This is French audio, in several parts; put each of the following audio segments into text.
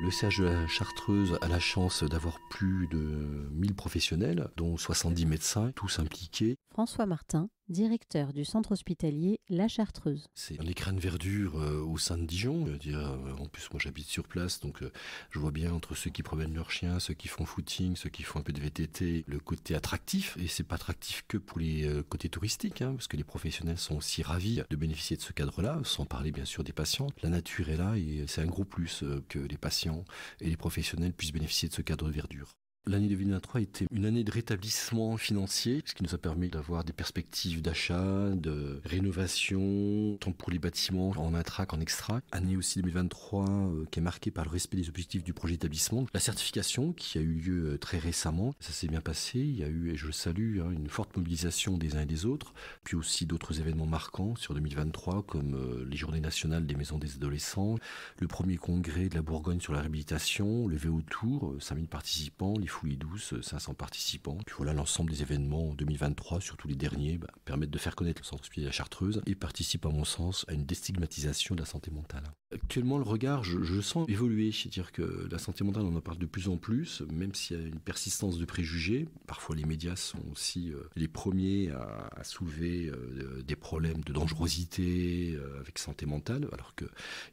Le siège de la Chartreuse a la chance d'avoir plus de 1000 professionnels, dont 70 médecins, tous impliqués. François Martin, directeur du centre hospitalier La Chartreuse. C'est un écran de verdure euh, au sein de Dijon. dire, euh, euh, en plus, moi j'habite sur place, donc je vois bien entre ceux qui promènent leurs chiens, ceux qui font footing, ceux qui font un peu de VTT, le côté attractif. Et c'est pas attractif que pour les côtés touristiques, hein, parce que les professionnels sont aussi ravis de bénéficier de ce cadre-là, sans parler bien sûr des patients. La nature est là et c'est un gros plus que les patients et les professionnels puissent bénéficier de ce cadre de verdure. L'année 2023 était une année de rétablissement financier, ce qui nous a permis d'avoir des perspectives d'achat, de rénovation, tant pour les bâtiments en intra qu'en extra. Année aussi 2023 euh, qui est marquée par le respect des objectifs du projet d'établissement. La certification qui a eu lieu euh, très récemment, ça s'est bien passé. Il y a eu, et je le salue, hein, une forte mobilisation des uns et des autres, puis aussi d'autres événements marquants sur 2023 comme euh, les journées nationales des maisons des adolescents, le premier congrès de la Bourgogne sur la réhabilitation, le VO Tour, 5000 participants, les Fouille douce, 500 euh, participants. Puis voilà, l'ensemble des événements 2023, surtout les derniers, bah, permettent de faire connaître le centre de la Chartreuse et participent, à mon sens, à une déstigmatisation de la santé mentale. Actuellement, le regard, je, sens évoluer. C'est-à-dire que la santé mentale, on en parle de plus en plus, même s'il y a une persistance de préjugés. Parfois, les médias sont aussi euh, les premiers à, soulever euh, euh, des problèmes de dangerosité avec santé mentale, alors que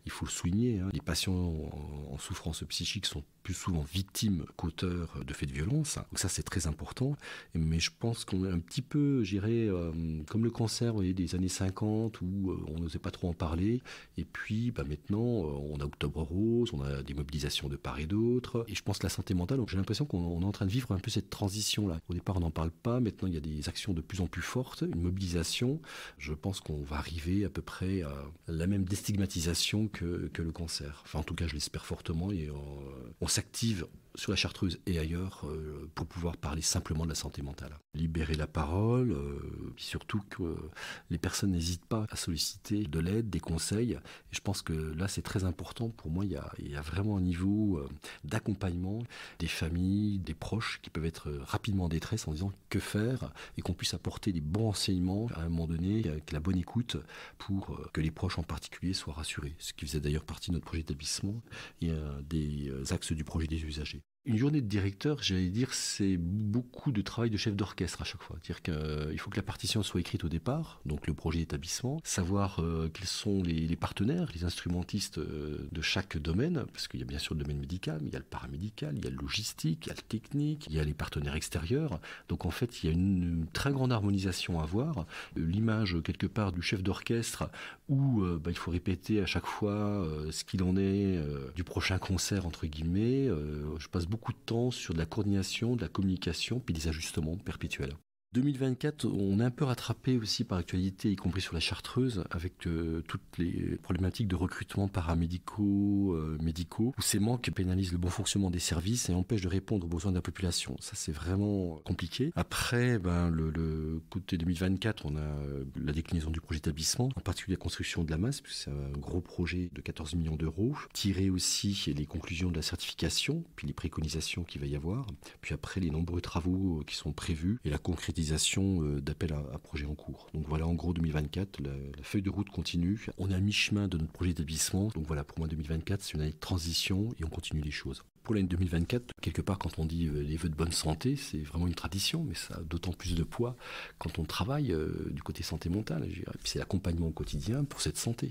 il faut le souligner, hein, les patients en, souffrance psychique sont plus souvent victimes qu'auteurs de faits de violence. Donc ça, c'est très important. Mais je pense qu'on est un petit peu, j'irais, comme le cancer, des années 50 où on n'osait pas trop en parler. Et puis, maintenant, bah, maintenant, euh, on a Octobre Rose, on a des mobilisations de part et d'autre. Et je pense que la santé mentale, j'ai l'impression qu'on est en train de vivre un peu cette transition-là. Au départ, on n'en parle pas. Maintenant, il y a des actions de plus en plus fortes, une mobilisation. Je pense qu'on va arriver à peu près à la même déstigmatisation que, que le cancer. Enfin, en tout cas, je l'espère fortement et euh, on, s'active sur la chartreuse et ailleurs euh, pour pouvoir parler simplement de la santé mentale. Libérer la parole, surtout que les personnes n'hésitent pas à solliciter de l'aide, des conseils. Et je pense que là, c'est très important. Pour moi, il y a, vraiment un niveau euh, d'accompagnement des familles, des proches qui peuvent être euh, rapidement en détresse en disant que faire et qu'on puisse apporter des bons enseignements à un moment donné avec la bonne écoute pour euh, que les proches en particulier soient rassurés. Ce qui faisait d'ailleurs partie de notre projet d'établissement et des axes du projet des usagers. Une journée de directeur, j'allais dire, c'est beaucoup de travail de chef d'orchestre à chaque fois. C'est-à-dire qu'il faut que la partition soit écrite au départ, donc le projet d'établissement, savoir quels sont les, partenaires, les instruments artistes euh, de chaque domaine, parce qu'il y a bien sûr le domaine médical, mais il y a le paramédical, il y a le logistique, il y a le technique, il y a les partenaires extérieurs. Donc en fait, il y a une très grande harmonisation à voir. Euh, l'image euh, quelque part du chef d'orchestre où bah, il faut répéter à chaque fois ce qu'il en est du prochain concert entre guillemets. je passe beaucoup de temps sur de la coordination, de la communication, puis des ajustements perpétuels. 2024, on est un peu rattrapé aussi par l'actualité, y compris sur la chartreuse, avec euh, toutes les problématiques de recrutement paramédicaux, euh, médicaux, où ces manques pénalisent le bon fonctionnement des services et empêchent de répondre aux besoins de la population. Ça, c'est vraiment compliqué. Après, ben, le, le, côté 2024, on a euh, la déclinaison du projet d'établissement, en particulier la construction de la masse, puisque c'est un gros projet de 14 millions d'euros. Tirer aussi les conclusions de la certification, puis les préconisations qu'il va y avoir, puis après les nombreux travaux qui sont prévus et la concrétisation d'appel euh, d'appels à, projets en cours. Donc voilà, en gros, 2024, la, feuille de route continue. On est à mi-chemin de notre projet d'établissement. Donc voilà, pour moi, 2024, c'est une année de transition et on continue les choses. Pour l'année 2024, quelque part, quand on dit euh, les vœux de bonne santé, c'est vraiment une tradition, mais ça a d'autant plus de poids quand on travaille euh, du côté santé mentale. C'est l'accompagnement au quotidien pour cette santé.